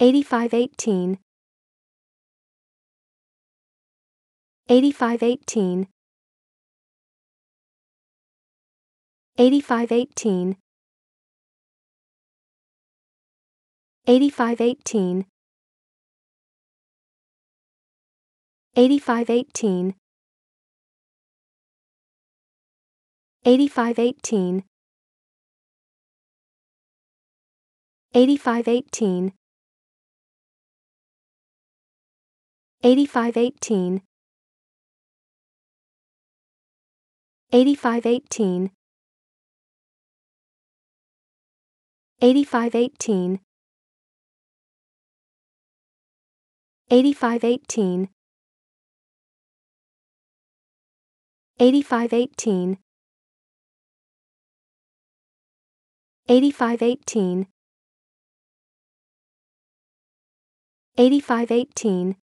8518 8518 8518 8518 8518 8518 8518 8518 8518 8518 8518 8518 8518 8518